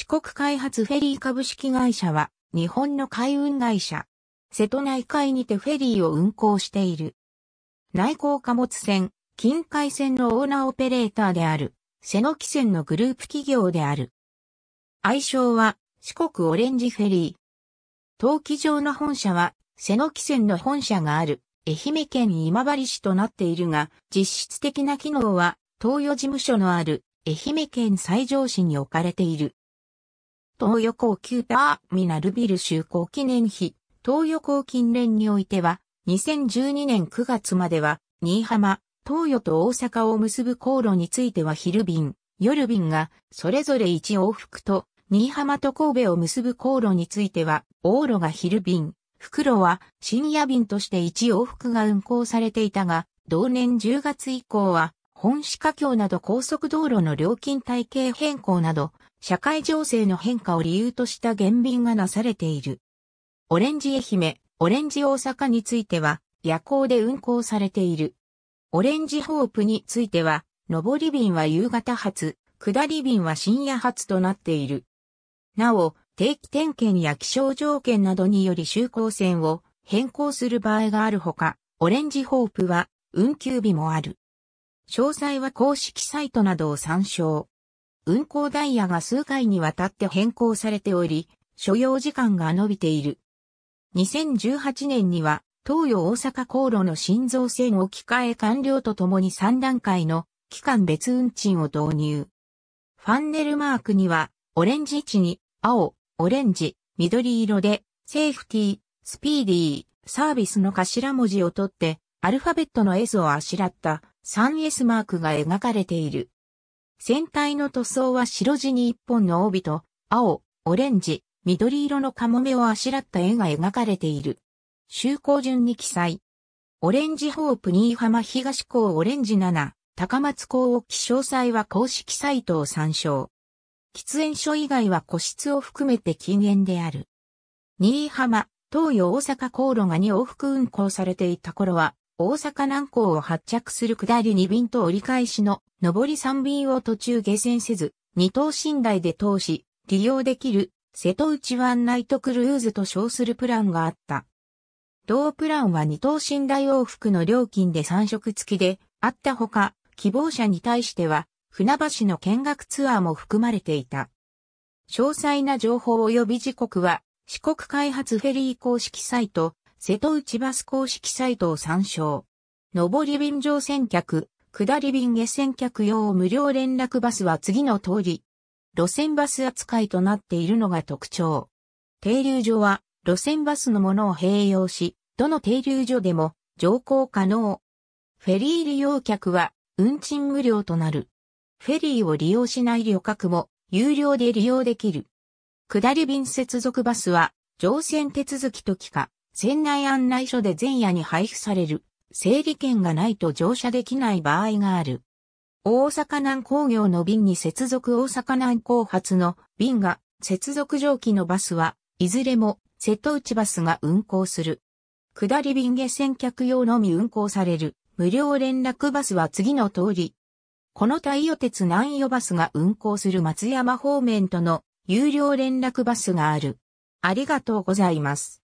四国開発フェリー株式会社は、日本の海運会社。瀬戸内海にてフェリーを運航している。内航貨物船、近海船のオーナーオペレーターである、瀬野汽船のグループ企業である。愛称は、四国オレンジフェリー。登記場の本社は、瀬野汽船の本社がある、愛媛県今治市となっているが、実質的な機能は、東洋事務所のある、愛媛県西条市に置かれている。東横旧ターミナルビル就航記念碑、東横近連においては、2012年9月までは、新居浜、東予と大阪を結ぶ航路については昼便、夜便が、それぞれ1往復と、新居浜と神戸を結ぶ航路については、往路が昼便、袋は深夜便として1往復が運行されていたが、同年10月以降は、本市華僑など高速道路の料金体系変更など、社会情勢の変化を理由とした減便がなされている。オレンジ愛媛、オレンジ大阪については、夜行で運行されている。オレンジホープについては、上り便は夕方発、下り便は深夜発となっている。なお、定期点検や気象条件などにより就航線を変更する場合があるほか、オレンジホープは運休日もある。詳細は公式サイトなどを参照。運行ダイヤが数回にわたって変更されており、所要時間が伸びている。2018年には、東洋大阪航路の新造線置き換え完了とともに3段階の期間別運賃を導入。ファンネルマークには、オレンジ値に、青、オレンジ、緑色で、セーフティー、スピーディー、サービスの頭文字を取って、アルファベットの S をあしらった 3S マークが描かれている。船体の塗装は白地に一本の帯と、青、オレンジ、緑色のカモメをあしらった絵が描かれている。就航順に記載。オレンジホープ新居浜東港オレンジ7、高松港沖詳細は公式サイトを参照。喫煙所以外は個室を含めて禁煙である。新居浜、東洋大阪航路が2往復運行されていた頃は、大阪南港を発着する下り2便と折り返しの上り3便を途中下船せず、二等寝台で通し、利用できる、瀬戸内ワンナイトクルーズと称するプランがあった。同プランは二等寝台往復の料金で3食付きであったほか、希望者に対しては、船橋の見学ツアーも含まれていた。詳細な情報及び時刻は、四国開発フェリー公式サイト、瀬戸内バス公式サイトを参照。上り便乗船客、下り便下船客用無料連絡バスは次の通り、路線バス扱いとなっているのが特徴。停留所は路線バスのものを併用し、どの停留所でも乗降可能。フェリー利用客は運賃無料となる。フェリーを利用しない旅客も有料で利用できる。下り便接続バスは乗船手続き時か船内案内所で前夜に配布される。整理券がないと乗車できない場合がある。大阪南工業の便に接続大阪南港発の便が接続蒸気のバスは、いずれも瀬戸内バスが運行する。下り便下船客用のみ運行される無料連絡バスは次の通り。この太陽鉄南予バスが運行する松山方面との有料連絡バスがある。ありがとうございます。